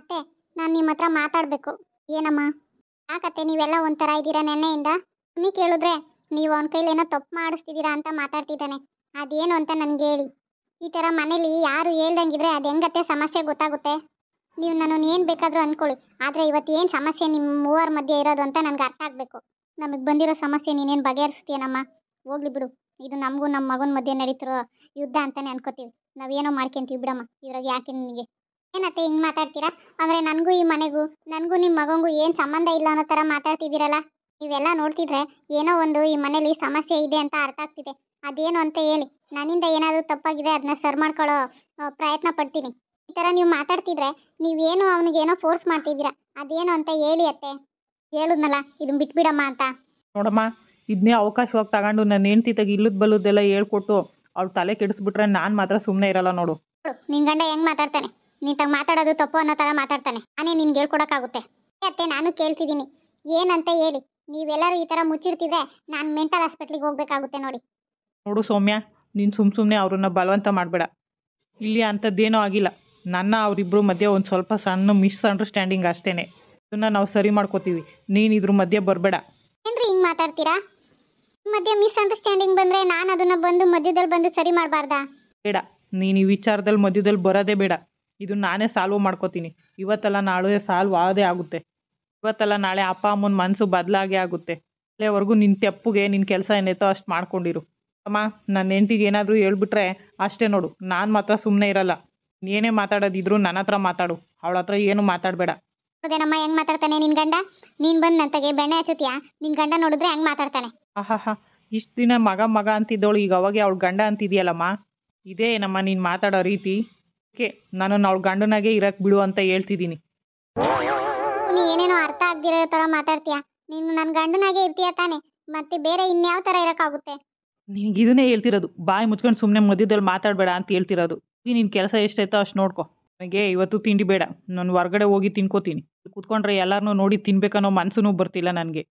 ಅತ್ತೆ ನಾನು ನಿಮ್ಮ ಹತ್ರ ಮಾತಾಡಬೇಕು ಏನಮ್ಮ ಯಾಕತ್ತೆ ನೀವೆಲ್ಲ ಒಂಥರ ಇದ್ದೀರಾ ನೆನ್ನೆಯಿಂದ ನೀ ಕೇಳಿದ್ರೆ ನೀವು ಅವನ ಏನೋ ತಪ್ಪು ಮಾಡಿಸ್ತಿದ್ದೀರಾ ಅಂತ ಮಾತಾಡ್ತಿದ್ದಾನೆ ಅದೇನು ಅಂತ ನನಗೆ ಹೇಳಿ ಈ ಥರ ಮನೇಲಿ ಯಾರು ಹೇಳ್ದಂಗಿದ್ರೆ ಅದು ಹೆಂಗತ್ತೆ ಸಮಸ್ಯೆ ಗೊತ್ತಾಗುತ್ತೆ ನೀವು ನನ್ನನ್ನು ಏನು ಬೇಕಾದರೂ ಅಂದ್ಕೊಳ್ಳಿ ಆದರೆ ಇವತ್ತು ಏನು ಸಮಸ್ಯೆ ನಿಮ್ಮ ಮೂವರ ಮಧ್ಯೆ ಇರೋದು ಅಂತ ನನಗೆ ಅರ್ಥ ಆಗಬೇಕು ನಮಗೆ ಬಂದಿರೋ ಸಮಸ್ಯೆ ನೀನೇನು ಬಗೆಹರಿಸ್ತೀಯನಮ್ಮ ಹೋಗ್ಲಿ ಬಿಡು ಇದು ನಮಗೂ ನಮ್ಮ ಮಗನ ಮಧ್ಯೆ ನಡೀತಿರೋ ಯುದ್ಧ ಅಂತಲೇ ಅನ್ಕೋತೀವಿ ನಾವೇನೋ ಮಾಡ್ಕೊಂತೀವಿ ಬಿಡಮ್ಮ ಇವ್ರಿಗೆ ಯಾಕೆ ನಿನಗೆ ಏನತ್ತೆ ಹಿಂಗ್ ಮಾತಾಡ್ತೀರಾ ಅಂದ್ರೆ ನನಗೂ ಈ ಮನೆಗೂ ನನಗೂ ನಿಮ್ಮ ಮಗಂಗೂ ಏನು ಸಂಬಂಧ ಇಲ್ಲ ಅನ್ನೋ ಥರ ಮಾತಾಡ್ತಿದ್ದೀರಲ್ಲ ನೀವೆಲ್ಲ ನೋಡ್ತಿದ್ರೆ ಏನೋ ಒಂದು ಈ ಮನೇಲಿ ಸಮಸ್ಯೆ ಇದೆ ಅಂತ ಅರ್ಥ ಆಗ್ತಿದೆ ಅದೇನು ಅಂತ ಹೇಳಿ ನನ್ನಿಂದ ಏನಾದರೂ ತಪ್ಪಾಗಿದೆ ಅದನ್ನ ಸರ್ ಮಾಡ್ಕೊಳ್ಳೋ ಪ್ರಯತ್ನ ಪಡ್ತೀನಿ ಈ ಥರ ನೀವು ಮಾತಾಡ್ತಿದ್ರೆ ನೀವೇನು ಅವನಿಗೇನೋ ಫೋರ್ಸ್ ಮಾಡ್ತಿದ್ದೀರಾ ಅದೇನು ಅಂತ ಹೇಳಿ ಅತ್ತೆ ಹೇಳುದ್ನಲ್ಲ ಇದನ್ನ ಬಿಟ್ಬಿಡಮ್ಮ ಅಂತ ನೋಡಮ್ಮ ಇದನ್ನೇ ಅವಕಾಶವಾಗಿ ತಗೊಂಡು ನನ್ನ ಹೆಂಡತಿ ತಗಿ ಇಲ್ಲದ ಬಲ್ಲದ್ದೆಲ್ಲ ಹೇಳ್ಕೊಟ್ಟು ಅವ್ಳು ತಲೆ ಕೆಡಿಸ್ಬಿಟ್ರೆ ನಾನು ಮಾತ್ರ ಸುಮ್ಮನೆ ಇರಲ್ಲ ನೋಡು ನಿನ್ ಗಂಡ ಹೆಂಗ್ ಮಾತಾಡ್ತಾನೆ ತಂಗ್ ಮಾತಾಡೋದು ತಪ್ಪು ಅನ್ನೋ ಥರ ಮಾತಾಡ್ತಾನೆ ಅನೇ ನಿನ್ಗೆ ಹೇಳ್ಕೊಡಕ್ಕಾಗುತ್ತೆ ಅತ್ತೆ ನಾನು ಕೇಳ್ತಿದ್ದೀನಿ ಏನಂತ ಹೇಳಿ ನೀವೆಲ್ಲರೂ ಈ ಥರ ಮುಚ್ಚಿರ್ತಿದ್ರೆ ನಾನು ಮೆಂಟಲ್ ಹಾಸ್ಪಿಟ್ಲಿಗೆ ಹೋಗ್ಬೇಕಾಗುತ್ತೆ ನೋಡಿ ನೋಡು ಸೌಮ್ಯ ನೀನು ಸುಮ್ ಸುಮ್ಮನೆ ಅವ್ರನ್ನ ಬಲವಂತ ಮಾಡಬೇಡ ಇಲ್ಲಿ ಅಂಥದ್ದೇನೂ ಆಗಿಲ್ಲ ನನ್ನ ಅವರಿಬ್ಬರು ಮಧ್ಯೆ ಒಂದು ಸ್ವಲ್ಪ ಸಣ್ಣ ಮಿಸ್ ಅಂಡರ್ಸ್ಟ್ಯಾಂಡಿಂಗ್ ಅಷ್ಟೇನೆ ಇದನ್ನು ನಾವು ಸರಿ ಮಾಡ್ಕೋತೀವಿ ನೀನು ಇದ್ರ ಮಧ್ಯೆ ಬರಬೇಡ ಏನ್ರಿ ಹಿಂಗೆ ಮಾತಾಡ್ತೀರಾ ಮಧ್ಯೆ ಮಿಸ್ ಅಂಡರ್ಸ್ಟ್ಯಾಂಡಿಂಗ್ ಬಂದರೆ ನಾನು ಅದನ್ನು ಬಂದು ಮಧ್ಯದಲ್ಲಿ ಬಂದು ಸರಿ ಮಾಡಬಾರ್ದಾ ಬೇಡ ನೀನು ಈ ವಿಚಾರದಲ್ಲಿ ಮಧ್ಯದಲ್ಲಿ ಬರೋದೇ ಬೇಡ ಇದನ್ನ ನಾನೇ ಸಾಲ್ವ್ ಮಾಡ್ಕೋತೀನಿ ಇವತ್ತಲ್ಲ ನಾಳೆ ಸಾಲ್ವ್ ಆಗದೇ ಆಗುತ್ತೆ ಇವತ್ತಲ್ಲ ನಾಳೆ ಅಪ್ಪ ಅಮ್ಮನ ಮನಸ್ಸು ಬದಲಾಗೇ ಆಗುತ್ತೆ ಅಲ್ಲಿವರೆಗೂ ನಿನ್ನ ತೆಪ್ಪಗೆ ನಿನ್ನ ಕೆಲಸ ಏನೈತೋ ಅಷ್ಟು ಮಾಡ್ಕೊಂಡಿರು ಅಮ್ಮ ನನ್ನ ಹೆಂಡ್ತಿಗೆ ಏನಾದರೂ ಹೇಳ್ಬಿಟ್ರೆ ಅಷ್ಟೇ ನೋಡು ನಾನು ಮಾತ್ರ ಸುಮ್ಮನೆ ಇರಲ್ಲ ನೀನೇ ಮಾತಾಡೋದಿದ್ರು ನನ್ನ ಹತ್ರ ಮಾತಾಡು ಅವಳ ಹತ್ರ ಏನು ಮಾತಾಡಬೇಡ ಅದೇನಮ್ಮ ಹೆಂಗ್ ಮಾತಾಡ್ತಾನೆ ನಿನ್ ಗಂಡ ನೀನ್ ಬಂದ್ ನನ್ ತಗೆ ಬೆಣ್ಣೆ ಹಚ್ಚುತ್ತೀಯಾ ನಿನ್ ಗಂಡ ನೋಡಿದ್ರೆ ಹೆಂಗ್ ಮಾತಾಡ್ತಾನೆ ಆಹಾ ಇಷ್ಟು ದಿನ ಮಗ ಮಗ ಅಂತಿದ್ದವಳು ಈಗ ಅವಾಗೆ ಅವಳು ಗಂಡ ಅಂತಿದ್ಯಲ್ಲಮ್ಮ ಇದೇ ಏನಮ್ಮ ನೀನು ಮಾತಾಡೋ ರೀತಿ ಓಕೆ ನಾನು ಅವಳ ಗಂಡನಾಗೆ ಇರಕ್ ಬಿಡು ಅಂತ ಹೇಳ್ತಿದ್ದೀನಿ ನೀ ಏನೇನೋ ಅರ್ಥ ಆಗ್ದಿರೋ ತರ ಮಾತಾಡ್ತೀಯ ನೀನು ನನ್ನ ಗಂಡನಾಗೆ ಇರ್ತೀಯ ತಾನೆ ಮತ್ತೆ ಬೇರೆ ಇನ್ಯಾವ ತರ ಇರಕ್ಕಾಗುತ್ತೆ ನಿನಗೆ ಇದನ್ನೇ ಹೇಳ್ತಿರೋದು ಬಾಯಿ ಮುಚ್ಕೊಂಡು ಸುಮ್ಮನೆ ಮಧ್ಯದಲ್ಲಿ ಮಾತಾಡಬೇಡ ಅಂತ ಹೇಳ್ತಿರೋದು ನಿನ್ನ ಕೆಲಸ ಎಷ್ಟಾಯ್ತೋ ಅಷ್ಟು ನೋಡ್ಕೊ ನನಗೆ ಇವತ್ತು ತಿಂಡಿ ಬೇಡ ನಾನು ಹೊರಗಡೆ ಹೋಗಿ ತಿನ್ಕೋತೀನಿ ಕುತ್ಕೊಂಡ್ರೆ ಎಲ್ಲರನ್ನೂ ನೋಡಿ ತಿನ್ಬೇಕನ್ನೋ ಮನ್ಸೂ ಬರ್ತಿಲ್ಲ ನನಗೆ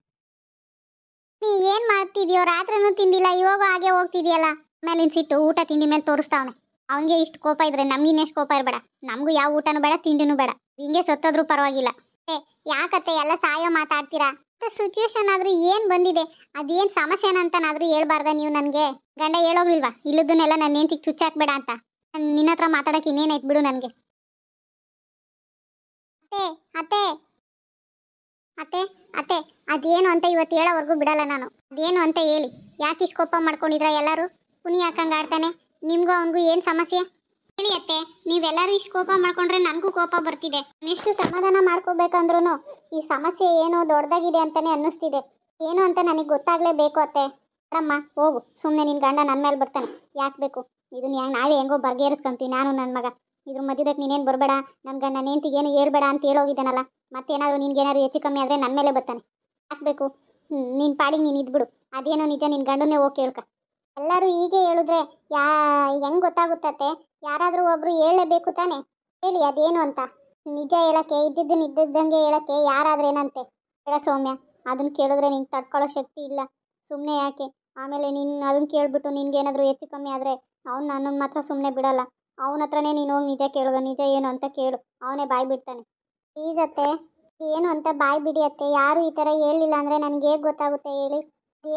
ನೀ ಏನು ಮಾಡ್ತಿದ್ಯೋ ರಾತ್ರಿನೂ ತಿಂದಿಲ್ಲ ಇವಾಗ ಹಾಗೆ ಹೋಗ್ತಿದ್ಯಲ್ಲ ಮೇಲಿನ ಸಿಟ್ಟು ಊಟ ತಿಂಡಿ ಮೇಲೆ ತೋರಿಸ್ತಾವನೆ ಅವನಿಗೆ ಇಷ್ಟು ಕೋಪ ಇದ್ರೆ ಎಷ್ಟು ಕೋಪ ಇರಬೇಡ ನಮಗೂ ಯಾವ ಊಟನೂ ಬೇಡ ತಿಂಡಿನೂ ಬೇಡ ಹಿಂಗೆ ಸತ್ತಾದ್ರೂ ಪರವಾಗಿಲ್ಲ ಏ ಯಾಕತ್ತೆ ಎಲ್ಲ ಸಾಯೋ ಮಾತಾಡ್ತೀರಾ ಸಿಚುವೇಶನ್ ಆದ್ರೂ ಏನ್ ಬಂದಿದೆ ಅದೇನ್ ಸಮಸ್ಯೆನ ಅಂತನಾದ್ರೂ ಹೇಳ್ಬಾರ್ದ ನೀವು ನನ್ಗೆ ಗಂಡ ಹೇಳೋಗ್ಲಿಲ್ವಾ ಇಲ್ಲದನ್ನೆಲ್ಲ ನನ್ನ ಹೆಂಡತಿಗೆ ಚುಚ್ಚಾಕ್ಬೇಡ ಅಂತ ನಿನ್ನತ್ರ ಹತ್ರ ಮಾತಾಡಕ್ಕೆ ಇನ್ನೇನಾಯ್ತು ಬಿಡು ನನ್ಗೆ ಅತ್ತೆ ಅತ್ತೆ ಅತ್ತೆ ಅದೇನು ಅಂತ ಇವತ್ತು ಹೇಳೋವರೆಗೂ ಬಿಡಲ್ಲ ನಾನು ಅದೇನು ಅಂತ ಹೇಳಿ ಯಾಕೆ ಇಷ್ಟು ಕೋಪ ಮಾಡ್ಕೊಂಡಿದ್ರ ಎಲ್ಲರೂ ಪುನಿ ಹಾಕಂಗೆ ಆಡ್ತಾನೆ ನಿಮ್ಗೂ ಅವನಿಗೂ ಏನು ಸಮಸ್ಯೆ ಹೇಳಿ ಅತ್ತೆ ನೀವೆಲ್ಲರೂ ಇಷ್ಟು ಕೋಪ ಮಾಡ್ಕೊಂಡ್ರೆ ನನಗೂ ಕೋಪ ಬರ್ತಿದೆ ಎಷ್ಟು ಸಮಾಧಾನ ಮಾಡ್ಕೋಬೇಕಂದ್ರೂ ಈ ಸಮಸ್ಯೆ ಏನೋ ದೊಡ್ಡದಾಗಿದೆ ಅಂತಾನೆ ಅನ್ನಿಸ್ತಿದೆ ಏನು ಅಂತ ನನಗೆ ಗೊತ್ತಾಗಲೇಬೇಕು ಅತ್ತೆ ಅಮ್ಮ ಹೋಗು ಸುಮ್ಮನೆ ನಿನ್ನ ಗಂಡ ನನ್ನ ಮೇಲೆ ಬರ್ತಾನೆ ಯಾಕೆ ಬೇಕು ಇದನ್ನ ಯಾಕೆ ನಾವೇ ಹೆಂಗೋ ಬರ್ಗೇರಿಸ್ಕೊಂತೀವಿ ನಾನು ನನ್ನ ಮಗ ಇದ್ರ ಮಧ್ಯದಾಗ ನೀನೇನು ಬರಬೇಡ ನನ್ನ ಗಂಡ ಏನು ಏರ್ಬೇಡ ಅಂತ ಹೇಳೋಗಿದ್ದಾನಲ್ಲ ಮತ್ತೇನಾದರೂ ನಿನ್ಗೇನಾದ್ರು ಹೆಚ್ಚು ಕಮ್ಮಿ ಆದರೆ ನನ್ನ ಮೇಲೆ ಬರ್ತಾನೆ ಹಾಕಬೇಕು ಹ್ಞೂ ನಿನ್ನ ಪಾಡಿಗೆ ನೀನು ಇದ್ಬಿಡು ಅದೇನೋ ನಿಜ ನಿನ್ನ ಗಂಡನೇ ಹೋಗ್ ಕೇಳ್ಕ ಎಲ್ಲರೂ ಹೀಗೆ ಹೇಳಿದ್ರೆ ಯಾ ಹೆಂಗ್ ಗೊತ್ತಾಗುತ್ತತ್ತೆ ಯಾರಾದರೂ ಒಬ್ರು ಹೇಳಲೇಬೇಕು ತಾನೆ ಹೇಳಿ ಅದೇನು ಅಂತ ನಿಜ ಹೇಳಕ್ಕೆ ಇದ್ದಿದ್ದನ್ನ ಇದ್ದಿದ್ದಂಗೆ ಹೇಳಕ್ಕೆ ಏನಂತೆ ಹೇಳ ಸೌಮ್ಯ ಅದನ್ನ ಕೇಳಿದ್ರೆ ನಿಂಗೆ ತಡ್ಕೊಳ್ಳೋ ಶಕ್ತಿ ಇಲ್ಲ ಸುಮ್ಮನೆ ಯಾಕೆ ಆಮೇಲೆ ನಿನ್ನ ಅದನ್ನು ಕೇಳಿಬಿಟ್ಟು ನಿನಗೇನಾದರೂ ಹೆಚ್ಚು ಕಮ್ಮಿ ಆದರೆ ಅವ್ನು ನನ್ನ ಮಾತ್ರ ಸುಮ್ಮನೆ ಬಿಡಲ್ಲ ಅವನ ಹತ್ರನೇ ನೀನು ಹೋಗಿ ನಿಜ ಕೇಳುವ ನಿಜ ಏನು ಅಂತ ಕೇಳು ಅವನೇ ಬಾಯ್ ಬಿಡ್ತಾನೆ ಅತ್ತೆ ಏನು ಅಂತ ಬಾಯಿ ಬಿಡಿಯತ್ತೆ ಯಾರು ಈ ಥರ ಹೇಳಿಲ್ಲ ಅಂದರೆ ನನಗೆ ಹೇಗೆ ಗೊತ್ತಾಗುತ್ತೆ ಹೇಳಿ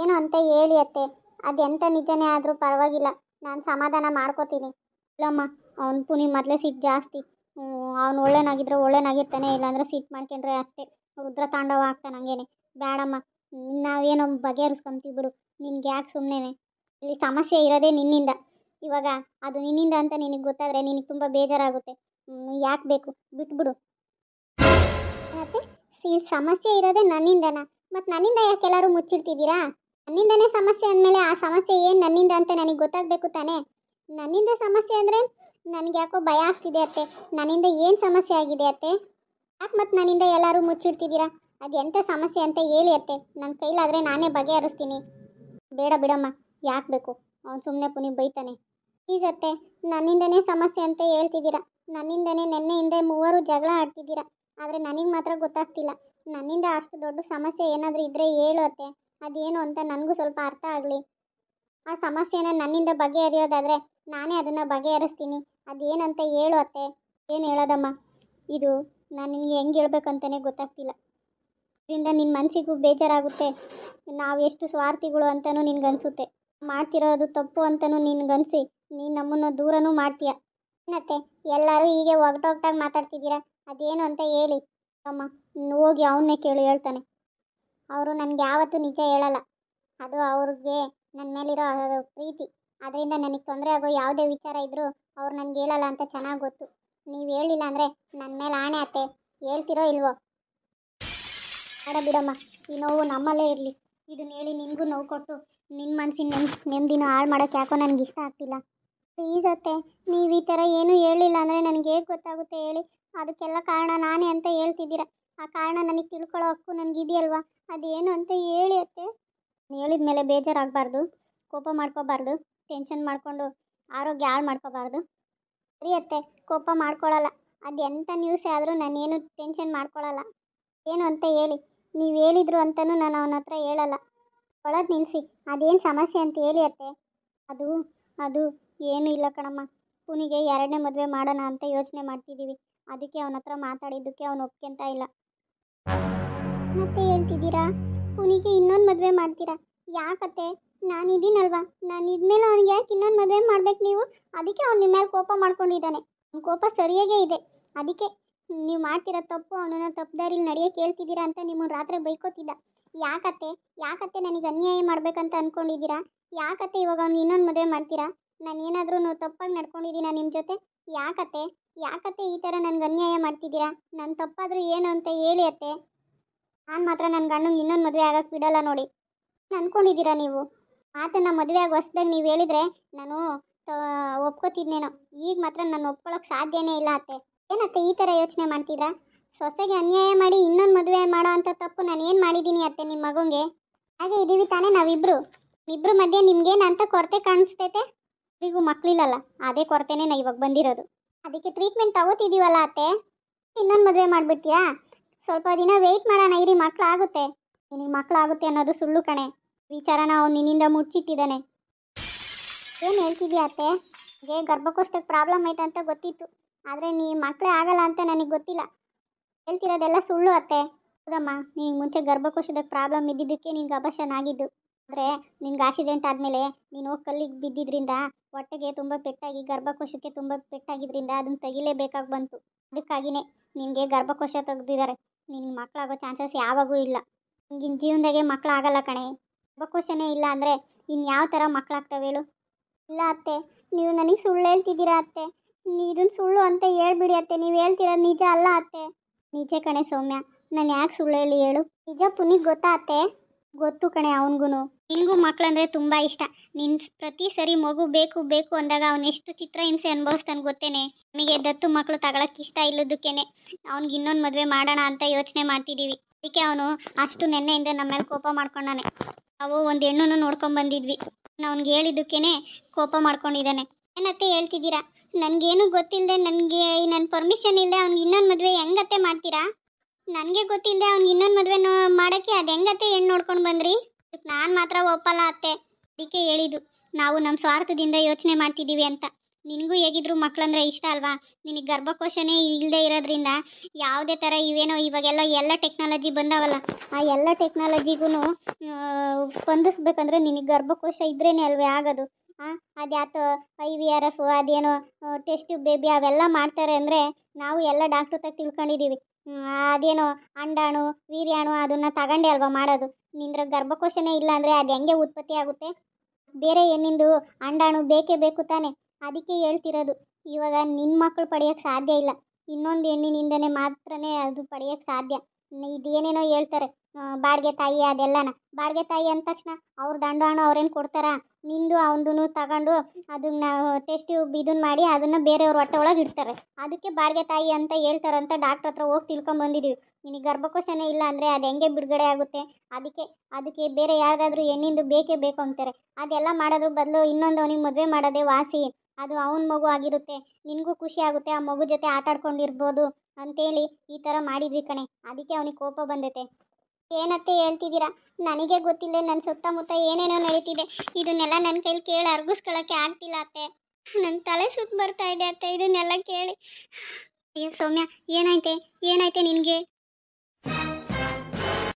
ಏನು ಅಂತ ಹೇಳಿ ಅತ್ತೆ ಅದೆಂತ ನಿಜನೇ ಆದರೂ ಪರವಾಗಿಲ್ಲ ನಾನು ಸಮಾಧಾನ ಮಾಡ್ಕೋತೀನಿ ಇಲ್ಲಮ್ಮ ಅವ್ನು ಪುನಿ ಮೊದಲೇ ಸಿಟ್ ಜಾಸ್ತಿ ಅವ್ನು ಒಳ್ಳೆನಾಗಿದ್ರೆ ಒಳ್ಳೆನಾಗಿರ್ತಾನೆ ಇಲ್ಲಾಂದ್ರೆ ಸಿಟ್ ಮಾಡ್ಕೊಂಡ್ರೆ ಅಷ್ಟೇ ರುದ್ರ ತಾಂಡವ ಆಗ್ತಾನೆ ಹಂಗೇನೆ ಬೇಡಮ್ಮ ನಾವೇನೋ ಬಗೆಹರಿಸ್ಕೊಂತೀವಿ ಬಿಡು ನಿನ್ಗೆ ಯಾಕೆ ಸುಮ್ಮನೆ ಇಲ್ಲಿ ಸಮಸ್ಯೆ ಇರೋದೇ ನಿನ್ನಿಂದ ಇವಾಗ ಅದು ನಿನ್ನಿಂದ ಅಂತ ನಿನಗೆ ಗೊತ್ತಾದರೆ ನಿನಗೆ ತುಂಬ ಬೇಜಾರಾಗುತ್ತೆ ಯಾಕೆ ಬೇಕು ಬಿಟ್ಬಿಡು ಮತ್ತು ಸಮಸ್ಯೆ ಇರೋದೇ ನನ್ನಿಂದನಾ ಮತ್ತು ನನ್ನಿಂದ ಯಾಕೆಲ್ಲರೂ ಮುಚ್ಚಿಡ್ತಿದ್ದೀರಾ ನನ್ನಿಂದನೇ ಸಮಸ್ಯೆ ಅಂದಮೇಲೆ ಆ ಸಮಸ್ಯೆ ಏನು ನನ್ನಿಂದ ಅಂತ ನನಗೆ ಗೊತ್ತಾಗಬೇಕು ತಾನೇ ನನ್ನಿಂದ ಸಮಸ್ಯೆ ಅಂದರೆ ನನಗೆ ಯಾಕೋ ಭಯ ಆಗ್ತಿದೆ ಅತ್ತೆ ನನ್ನಿಂದ ಏನು ಸಮಸ್ಯೆ ಆಗಿದೆ ಅತ್ತೆ ಯಾಕೆ ಮತ್ತು ನನ್ನಿಂದ ಎಲ್ಲರೂ ಮುಚ್ಚಿಡ್ತಿದ್ದೀರಾ ಅದು ಎಂಥ ಸಮಸ್ಯೆ ಅಂತ ಹೇಳಿ ಅತ್ತೆ ನನ್ನ ಕೈಲಾದರೆ ನಾನೇ ಬಗೆಹರಿಸ್ತೀನಿ ಬೇಡ ಬಿಡಮ್ಮ ಯಾಕೆ ಬೇಕು ಅವ್ನು ಸುಮ್ಮನೆ ಪುನಿ ಬೈತಾನೆ ಪ್ಲೀಸ್ ಅತ್ತೆ ನನ್ನಿಂದನೇ ಸಮಸ್ಯೆ ಅಂತ ಹೇಳ್ತಿದ್ದೀರಾ ನನ್ನಿಂದನೇ ನೆನ್ನೆ ಹಿಂದೆ ಮೂವರು ಜಗಳ ಆಡ್ತಿದ್ದೀರಾ ಆದರೆ ನನಗೆ ಮಾತ್ರ ಗೊತ್ತಾಗ್ತಿಲ್ಲ ನನ್ನಿಂದ ಅಷ್ಟು ದೊಡ್ಡ ಸಮಸ್ಯೆ ಏನಾದರೂ ಇದ್ದರೆ ಹೇಳು ಅತ್ತೆ ಅದೇನು ಅಂತ ನನಗೂ ಸ್ವಲ್ಪ ಅರ್ಥ ಆಗಲಿ ಆ ಸಮಸ್ಯೆನ ನನ್ನಿಂದ ಬಗೆಹರಿಯೋದಾದರೆ ನಾನೇ ಅದನ್ನು ಬಗೆಹರಿಸ್ತೀನಿ ಅದೇನಂತ ಹೇಳು ಅತ್ತೆ ಏನು ಹೇಳೋದಮ್ಮ ಇದು ನಾನು ನಿನಗೆ ಹೆಂಗೆ ಹೇಳ್ಬೇಕಂತಲೇ ಗೊತ್ತಾಗ್ತಿಲ್ಲ ಇದರಿಂದ ನಿನ್ನ ಮನಸ್ಸಿಗೂ ಬೇಜಾರಾಗುತ್ತೆ ನಾವು ಎಷ್ಟು ಸ್ವಾರ್ಥಿಗಳು ಅಂತಲೂ ನಿನಗನ್ಸುತ್ತೆ ಮಾಡ್ತಿರೋದು ತಪ್ಪು ಅಂತಲೂ ನಿನಗನ್ಸಿ ನೀನು ನಮ್ಮನ್ನು ದೂರನೂ ಮಾಡ್ತೀಯ ಏನತ್ತೆ ಎಲ್ಲರೂ ಹೀಗೆ ಒಗಟೊಗಟಾಗಿ ಮಾತಾಡ್ತಿದ್ದೀರಾ ಅದೇನು ಅಂತ ಹೇಳಿ ಅಮ್ಮ ಹೋಗಿ ಅವನ್ನೇ ಕೇಳಿ ಹೇಳ್ತಾನೆ ಅವರು ನನಗೆ ಯಾವತ್ತೂ ನಿಜ ಹೇಳಲ್ಲ ಅದು ಅವ್ರಿಗೆ ನನ್ನ ಮೇಲಿರೋ ಪ್ರೀತಿ ಅದರಿಂದ ನನಗೆ ತೊಂದರೆ ಆಗೋ ಯಾವುದೇ ವಿಚಾರ ಇದ್ದರೂ ಅವ್ರು ನನಗೆ ಹೇಳಲ್ಲ ಅಂತ ಚೆನ್ನಾಗಿ ಗೊತ್ತು ನೀವು ಹೇಳಿಲ್ಲ ಅಂದರೆ ನನ್ನ ಮೇಲೆ ಆಣೆ ಅತ್ತೆ ಹೇಳ್ತಿರೋ ಇಲ್ವೋ ಬೇಡ ಬಿಡಮ್ಮ ಈ ನೋವು ನಮ್ಮಲ್ಲೇ ಇರಲಿ ಇದನ್ನ ಹೇಳಿ ನಿನಗೂ ನೋವು ಕೊಟ್ಟು ನಿನ್ನ ಮನಸ್ಸಿನ ನೆಮ್ ನೆಮ್ಮದಿನ ಹಾಳು ಮಾಡೋಕ್ಕೆ ಯಾಕೋ ನನಗೆ ಇಷ್ಟ ಆಗ್ತಿಲ್ಲ ಪ್ಲೀಸ್ ಅತ್ತೆ ನೀವು ಈ ಥರ ಏನೂ ಹೇಳಿಲ್ಲ ಅಂದರೆ ನನಗೆ ಹೇಗೆ ಗೊತ್ತಾಗುತ್ತೆ ಹೇಳಿ ಅದಕ್ಕೆಲ್ಲ ಕಾರಣ ನಾನೇ ಅಂತ ಹೇಳ್ತಿದ್ದೀರಾ ಆ ಕಾರಣ ನನಗೆ ತಿಳ್ಕೊಳ್ಳೋ ಹಕ್ಕು ನನಗಿದೆಯಲ್ವಾ ಅದೇನು ಅಂತ ಹೇಳಿ ಅತ್ತೆ ಹೇಳಿದ ಮೇಲೆ ಬೇಜಾರಾಗಬಾರ್ದು ಕೋಪ ಮಾಡ್ಕೋಬಾರ್ದು ಟೆನ್ಷನ್ ಮಾಡಿಕೊಂಡು ಆರೋಗ್ಯ ಹಾಳು ಮಾಡ್ಕೋಬಾರ್ದು ಸರಿ ಅತ್ತೆ ಕೋಪ ಮಾಡ್ಕೊಳ್ಳಲ್ಲ ಅದು ಎಂಥ ನ್ಯೂಸೇ ಆದರೂ ನಾನೇನು ಟೆನ್ಷನ್ ಮಾಡ್ಕೊಳ್ಳಲ್ಲ ಏನು ಅಂತ ಹೇಳಿ ನೀವು ಹೇಳಿದ್ರು ಅಂತಲೂ ನಾನು ಅವನ ಹತ್ರ ಹೇಳಲ್ಲ ಒಳಗೆ ನಿಲ್ಲಿಸಿ ಅದೇನು ಸಮಸ್ಯೆ ಅಂತ ಹೇಳಿ ಅತ್ತೆ ಅದು ಅದು ಏನೂ ಇಲ್ಲ ಕಣಮ್ಮ ಪುನಿಗೆ ಎರಡನೇ ಮದುವೆ ಮಾಡೋಣ ಅಂತ ಯೋಚನೆ ಮಾಡ್ತಿದ್ದೀವಿ ಅದಕ್ಕೆ ಅವನ ಹತ್ರ ಮಾತಾಡಿದ್ದಕ್ಕೆ ಅವನು ಒಪ್ಕೊಂತ ಇಲ್ಲ ಮತ್ತೆ ಹೇಳ್ತಿದ್ದೀರಾ ಅವನಿಗೆ ಇನ್ನೊಂದು ಮದುವೆ ಮಾಡ್ತೀರಾ ಯಾಕತ್ತೆ ನಾನು ಇದೀನಲ್ವಾ ನಾನು ಇದ್ಮೇಲೆ ಅವ್ನಿಗೆ ಯಾಕೆ ಇನ್ನೊಂದು ಮದುವೆ ಮಾಡ್ಬೇಕು ನೀವು ಅದಕ್ಕೆ ಅವ್ನು ನಿಮ್ಮ ಮೇಲೆ ಕೋಪ ಮಾಡ್ಕೊಂಡಿದ್ದಾನೆ ಕೋಪ ಸರಿಯಾಗೇ ಇದೆ ಅದಕ್ಕೆ ನೀವು ಮಾಡ್ತಿರೋ ತಪ್ಪು ಅವನನ್ನು ತಪ್ಪು ದಾರಿಲಿ ಕೇಳ್ತಿದ್ದೀರಾ ಅಂತ ನಿಮ್ಮ ರಾತ್ರಿ ಬೈಕೋತಿದ್ದ ಯಾಕತ್ತೆ ಯಾಕತ್ತೆ ನನಗೆ ಅನ್ಯಾಯ ಮಾಡ್ಬೇಕಂತ ಅಂದ್ಕೊಂಡಿದ್ದೀರಾ ಯಾಕತ್ತೆ ಇವಾಗ ಅವ್ನು ಇನ್ನೊಂದು ಮದುವೆ ಮಾಡ್ತೀರಾ ನಾನು ಏನಾದರೂ ತಪ್ಪಾಗಿ ನಡ್ಕೊಂಡಿದ್ದೀನ ನಿಮ್ಮ ಜೊತೆ ಯಾಕತ್ತೆ ಯಾಕತ್ತೆ ಈ ಥರ ನನಗೆ ಅನ್ಯಾಯ ಮಾಡ್ತಿದ್ದೀರಾ ನನ್ನ ತಪ್ಪಾದರೂ ಏನು ಅಂತ ಹೇಳಿ ಅತ್ತೆ ನಾನು ಮಾತ್ರ ನನ್ನ ಗಂಡಂಗೆ ಇನ್ನೊಂದು ಮದುವೆ ಆಗಕ್ಕೆ ಬಿಡಲ್ಲ ನೋಡಿ ಅಂದ್ಕೊಂಡಿದ್ದೀರಾ ನೀವು ಆತನ ಮದುವೆ ಆಗಿ ಹೊಸ್ದಾಗ ನೀವು ಹೇಳಿದರೆ ನಾನು ಒಪ್ಕೋತಿದ್ನೇನೋ ಈಗ ಮಾತ್ರ ನಾನು ಒಪ್ಕೊಳ್ಳೋಕೆ ಸಾಧ್ಯನೇ ಇಲ್ಲ ಅತ್ತೆ ಏನತ್ತೆ ಈ ಥರ ಯೋಚನೆ ಮಾಡ್ತೀರಾ ಸೊಸೆಗೆ ಅನ್ಯಾಯ ಮಾಡಿ ಇನ್ನೊಂದು ಮದುವೆ ಮಾಡೋ ಅಂಥ ತಪ್ಪು ನಾನು ಏನು ಮಾಡಿದ್ದೀನಿ ಅತ್ತೆ ನಿಮ್ಮ ಮಗುಂಗೆ ಹಾಗೆ ಇದ್ದೀವಿ ತಾನೇ ನಾವಿಬ್ಬರು ಇಬ್ಬರು ಮಧ್ಯೆ ಅಂತ ಕೊರತೆ ಕಾಣಿಸ್ತೈತೆ ಇಬ್ಬರಿಗೂ ಮಕ್ಕಳಿಲ್ಲಲ್ಲ ಅದೇ ಕೊರತೆನೇ ನಾ ಇವಾಗ ಬಂದಿರೋದು ಅದಕ್ಕೆ ಟ್ರೀಟ್ಮೆಂಟ್ ತಗೋತಿದ್ದೀವಲ್ಲ ಅತ್ತೆ ಇನ್ನೊಂದು ಮದುವೆ ಮಾಡಿಬಿಡ್ತೀಯಾ ಸ್ವಲ್ಪ ದಿನ ವೆಯ್ಟ್ ಮಾಡೋಣ ಇರಿ ಆಗುತ್ತೆ ನಿನಗೆ ಆಗುತ್ತೆ ಅನ್ನೋದು ಸುಳ್ಳು ಕಣೆ ವಿಚಾರನ ನಾವು ನಿನ್ನಿಂದ ಮುಚ್ಚಿಟ್ಟಿದ್ದಾನೆ ಏನು ಹೇಳ್ತಿದ್ಯಾ ಅತ್ತೆ ಹೇ ಗರ್ಭಕೋಶಕ್ಕೆ ಪ್ರಾಬ್ಲಮ್ ಐತೆ ಅಂತ ಗೊತ್ತಿತ್ತು ಆದರೆ ನೀ ಮಕ್ಕಳೇ ಆಗಲ್ಲ ಅಂತ ನನಗೆ ಗೊತ್ತಿಲ್ಲ ಹೇಳ್ತಿರೋದೆಲ್ಲ ಸುಳ್ಳು ಅತ್ತೆ ಹೌದಮ್ಮ ನೀನು ಮುಂಚೆ ಗರ್ಭಕೋಶದ ಪ್ರಾಬ್ಲಮ್ ಇದ್ದಿದ್ದಕ್ಕೆ ನಿನ್ಗೆ ಅಬರ್ಷನ್ ಆಗಿದ್ದು ಆದರೆ ನಿನ್ಗೆ ಆಕ್ಸಿಡೆಂಟ್ ಆದಮೇಲೆ ನೀನು ಕಲ್ಲಿಗೆ ಬಿದ್ದಿದ್ರಿಂದ ಹೊಟ್ಟೆಗೆ ತುಂಬ ಪೆಟ್ಟಾಗಿ ಗರ್ಭಕೋಶಕ್ಕೆ ತುಂಬ ಪೆಟ್ಟಾಗಿದ್ದರಿಂದ ಅದನ್ನು ತೆಗಿಲೇಬೇಕಾಗಿ ಬಂತು ಅದಕ್ಕಾಗಿಯೇ ನಿನಗೆ ಗರ್ಭಕೋಶ ತೆಗೆದಿದ್ದಾರೆ ನಿನ್ನ ಮಕ್ಕಳಾಗೋ ಚಾನ್ಸಸ್ ಯಾವಾಗೂ ಇಲ್ಲ ನಿನ್ಗಿನ್ ಜೀವನದಾಗೆ ಆಗಲ್ಲ ಕಣೆ ಅವಕಾಶನೇ ಇಲ್ಲ ಅಂದರೆ ಇನ್ನು ಯಾವ ಥರ ಮಕ್ಕಳಾಗ್ತವೆ ಹೇಳು ಇಲ್ಲ ಅತ್ತೆ ನೀವು ನನಗೆ ಸುಳ್ಳು ಹೇಳ್ತಿದ್ದೀರಾ ಅತ್ತೆ ಇದನ್ನ ಸುಳ್ಳು ಅಂತ ಹೇಳ್ಬಿಡಿ ಅತ್ತೆ ನೀವು ಹೇಳ್ತಿರೋದು ನಿಜ ಅಲ್ಲ ಅತ್ತೆ ನಿಜ ಕಣೆ ಸೌಮ್ಯ ನಾನು ಯಾಕೆ ಸುಳ್ಳು ಹೇಳಿ ಹೇಳು ನಿಜ ಪುನೀತ್ ಗೊತ್ತಾ ಅತ್ತೆ ಗೊತ್ತು ಕಣೆ ಅವನಿಗೂ ನಿನಗೂ ಮಕ್ಕಳಂದ್ರೆ ತುಂಬ ಇಷ್ಟ ನಿನ್ ಪ್ರತಿ ಸರಿ ಮಗು ಬೇಕು ಬೇಕು ಅಂದಾಗ ಎಷ್ಟು ಚಿತ್ರ ಹಿಂಸೆ ಅನುಭವಿಸ್ತಾನೆ ಗೊತ್ತೇನೆ ನಮಗೆ ದತ್ತು ಮಕ್ಕಳು ತಗೊಳ್ಳಕ್ಕೆ ಇಷ್ಟ ಇಲ್ಲದಕ್ಕೇನೆ ಅವ್ನಿಗೆ ಇನ್ನೊಂದು ಮದುವೆ ಮಾಡೋಣ ಅಂತ ಯೋಚನೆ ಮಾಡ್ತಿದ್ದೀವಿ ಅದಕ್ಕೆ ಅವನು ಅಷ್ಟು ನೆನ್ನೆಯಿಂದ ನಮ್ಮ ಮೇಲೆ ಕೋಪ ಮಾಡ್ಕೊಂಡಾನೆ ನಾವು ಒಂದು ಹೆಣ್ಣು ನೋಡ್ಕೊಂಡು ಬಂದಿದ್ವಿ ಅವ್ನಿಗೆ ಹೇಳಿದ್ದಕ್ಕೇನೆ ಕೋಪ ಮಾಡ್ಕೊಂಡಿದ್ದಾನೆ ಏನತ್ತೆ ಹೇಳ್ತಿದ್ದೀರಾ ನನಗೇನು ಗೊತ್ತಿಲ್ಲದೆ ನನಗೆ ನನ್ನ ಪರ್ಮಿಷನ್ ಇಲ್ಲದೆ ಅವ್ನಿಗೆ ಇನ್ನೊಂದು ಮದುವೆ ಹೆಂಗತ್ತೆ ಮಾಡ್ತೀರಾ ನನಗೆ ಗೊತ್ತಿಲ್ಲದೆ ಅವ್ನಿಗೆ ಇನ್ನೊಂದು ಮದುವೆ ಮಾಡೋಕ್ಕೆ ಅದು ಹೆಂಗತ್ತೆ ಹೆಣ್ಣು ನೋಡ್ಕೊಂಡು ಬಂದ್ರಿ ನಾನು ಮಾತ್ರ ಒಪ್ಪಲ್ಲ ಅತ್ತೆ ಅದಕ್ಕೆ ಹೇಳಿದ್ದು ನಾವು ನಮ್ಮ ಸ್ವಾರ್ಥದಿಂದ ಯೋಚನೆ ಮಾಡ್ತಿದ್ದೀವಿ ಅಂತ ನಿನಗೂ ಹೇಗಿದ್ರು ಮಕ್ಕಳಂದ್ರೆ ಇಷ್ಟ ಅಲ್ವಾ ನಿನಗೆ ಗರ್ಭಕೋಶನೇ ಇಲ್ಲದೆ ಇರೋದ್ರಿಂದ ಯಾವುದೇ ಥರ ಇವೇನೋ ಇವಾಗೆಲ್ಲ ಎಲ್ಲ ಟೆಕ್ನಾಲಜಿ ಬಂದಾವಲ್ಲ ಆ ಎಲ್ಲ ಟೆಕ್ನಾಲಜಿಗೂ ಸ್ಪಂದಿಸ್ಬೇಕಂದ್ರೆ ನಿನಗೆ ಗರ್ಭಕೋಶ ಇದ್ರೇ ಅಲ್ವೇ ಆಗೋದು ಹಾಂ ಅದ್ಯಾತು ಐ ವಿ ಆರ್ ಎಫ್ ಅದೇನೋ ಟೆಸ್ಟ್ ಬೇಬಿ ಅವೆಲ್ಲ ಮಾಡ್ತಾರೆ ಅಂದರೆ ನಾವು ಎಲ್ಲ ಡಾಕ್ಟ್ರ್ ತಗ ತಿಳ್ಕೊಂಡಿದ್ದೀವಿ ಅದೇನೋ ಅಂಡಾಣು ವೀರ್ಯಾಣು ಅದನ್ನು ತಗೊಂಡೆ ಅಲ್ವಾ ಮಾಡೋದು ನಿಂದ್ರ ಗರ್ಭಕೋಶನೇ ಇಲ್ಲ ಅಂದರೆ ಅದು ಹೆಂಗೆ ಉತ್ಪತ್ತಿ ಆಗುತ್ತೆ ಬೇರೆ ಹೆಣ್ಣಿಂದು ಅಂಡಾಣು ಬೇಕೇ ಬೇಕು ತಾನೆ ಅದಕ್ಕೆ ಹೇಳ್ತಿರೋದು ಇವಾಗ ನಿನ್ನ ಮಕ್ಕಳು ಪಡೆಯೋಕ್ಕೆ ಸಾಧ್ಯ ಇಲ್ಲ ಇನ್ನೊಂದು ಹೆಣ್ಣಿನಿಂದನೇ ಮಾತ್ರನೇ ಅದು ಪಡೆಯೋಕ್ಕೆ ಸಾಧ್ಯ ಇದೇನೇನೋ ಹೇಳ್ತಾರೆ ಬಾಡಿಗೆ ತಾಯಿ ಅದೆಲ್ಲನ ಬಾಡಿಗೆ ತಾಯಿ ಅಂದ ತಕ್ಷಣ ಅವ್ರ ದಂಡ ಹಣ ಅವ್ರೇನು ಕೊಡ್ತಾರ ನಿಂದು ಅವನದು ತಗೊಂಡು ಅದನ್ನ ಟೇಸ್ಟಿ ಇದನ್ನ ಮಾಡಿ ಅದನ್ನು ಬೇರೆಯವ್ರ ಹೊಟ್ಟೆ ಒಳಗೆ ಇಡ್ತಾರೆ ಅದಕ್ಕೆ ಬಾಡಿಗೆ ತಾಯಿ ಅಂತ ಹೇಳ್ತಾರಂತ ಡಾಕ್ಟ್ರ್ ಹತ್ರ ಹೋಗಿ ತಿಳ್ಕೊಂಬಂದಿದ್ದೀವಿ ನಿನಗೆ ಗರ್ಭಕೋಶನೇ ಇಲ್ಲ ಅಂದರೆ ಅದು ಹೆಂಗೆ ಬಿಡುಗಡೆ ಆಗುತ್ತೆ ಅದಕ್ಕೆ ಅದಕ್ಕೆ ಬೇರೆ ಯಾರಾದರೂ ಹೆಣ್ಣಿಂದು ಬೇಕೇ ಬೇಕು ಅಂತಾರೆ ಅದೆಲ್ಲ ಮಾಡೋದ್ರ ಬದಲು ಇನ್ನೊಂದು ಅವನಿಗೆ ಮದುವೆ ಮಾಡೋದೇ ವಾಸಿ ಅದು ಅವನ ಮಗು ಆಗಿರುತ್ತೆ ನಿನಗೂ ಖುಷಿ ಆಗುತ್ತೆ ಆ ಮಗು ಜೊತೆ ಆಟ ಆಡ್ಕೊಂಡಿರ್ಬೋದು ಅಂತೇಳಿ ಈ ಥರ ಮಾಡಿದ್ವಿ ಕಣೆ ಅದಕ್ಕೆ ಅವನಿಗೆ ಕೋಪ ಬಂದೈತೆ ಏನತ್ತೆ ಹೇಳ್ತಿದ್ದೀರಾ ನನಗೆ ಗೊತ್ತಿಲ್ಲ ನನ್ನ ಸುತ್ತಮುತ್ತ ಏನೇನೋ ನಡೀತಿದೆ ಇದನ್ನೆಲ್ಲ ನನ್ನ ಕೈಲಿ ಕೇಳಿ ಅರ್ಗಿಸ್ಕೊಳ್ಳೋಕ್ಕೆ ಆಗ್ತಿಲ್ಲ ಅತ್ತೆ ನನ್ನ ತಲೆ ಸುತ್ತ ಬರ್ತಾ ಇದೆ ಅತ್ತೆ ಇದನ್ನೆಲ್ಲ ಕೇಳಿ ಅಯ್ಯೋ ಸೌಮ್ಯ ಏನಾಯ್ತೆ ಏನಾಯ್ತೆ ನಿನಗೆ